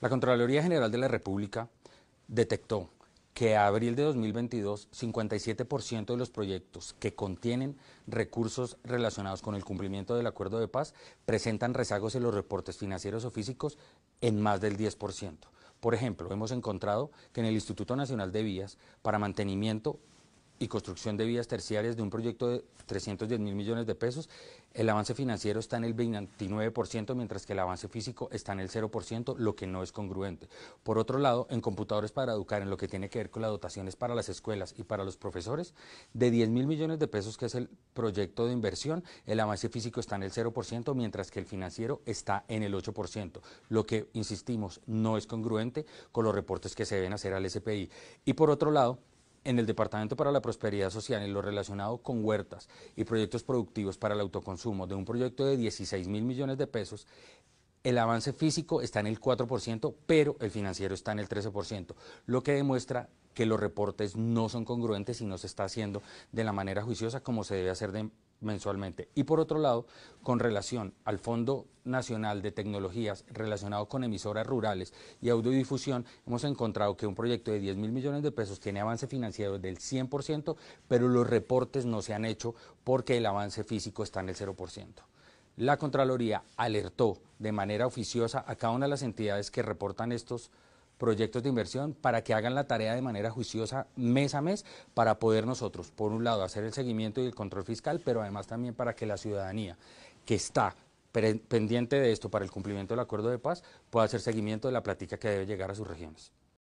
La Contraloría General de la República detectó que a abril de 2022, 57% de los proyectos que contienen recursos relacionados con el cumplimiento del acuerdo de paz presentan rezagos en los reportes financieros o físicos en más del 10%. Por ejemplo, hemos encontrado que en el Instituto Nacional de Vías, para mantenimiento y construcción de vías terciarias de un proyecto de 310 mil millones de pesos, el avance financiero está en el 29%, mientras que el avance físico está en el 0%, lo que no es congruente. Por otro lado, en computadores para educar, en lo que tiene que ver con las dotaciones para las escuelas y para los profesores, de 10 mil millones de pesos, que es el proyecto de inversión, el avance físico está en el 0%, mientras que el financiero está en el 8%, lo que, insistimos, no es congruente con los reportes que se deben hacer al SPI. Y por otro lado, en el Departamento para la Prosperidad Social en lo relacionado con huertas y proyectos productivos para el autoconsumo de un proyecto de 16 mil millones de pesos, el avance físico está en el 4%, pero el financiero está en el 13%, lo que demuestra que los reportes no son congruentes y no se está haciendo de la manera juiciosa como se debe hacer de, mensualmente. Y por otro lado, con relación al Fondo Nacional de Tecnologías relacionado con emisoras rurales y audiodifusión, hemos encontrado que un proyecto de 10 mil millones de pesos tiene avance financiero del 100%, pero los reportes no se han hecho porque el avance físico está en el 0%. La Contraloría alertó de manera oficiosa a cada una de las entidades que reportan estos proyectos de inversión para que hagan la tarea de manera juiciosa mes a mes para poder nosotros, por un lado, hacer el seguimiento y el control fiscal, pero además también para que la ciudadanía que está pendiente de esto para el cumplimiento del acuerdo de paz pueda hacer seguimiento de la plática que debe llegar a sus regiones.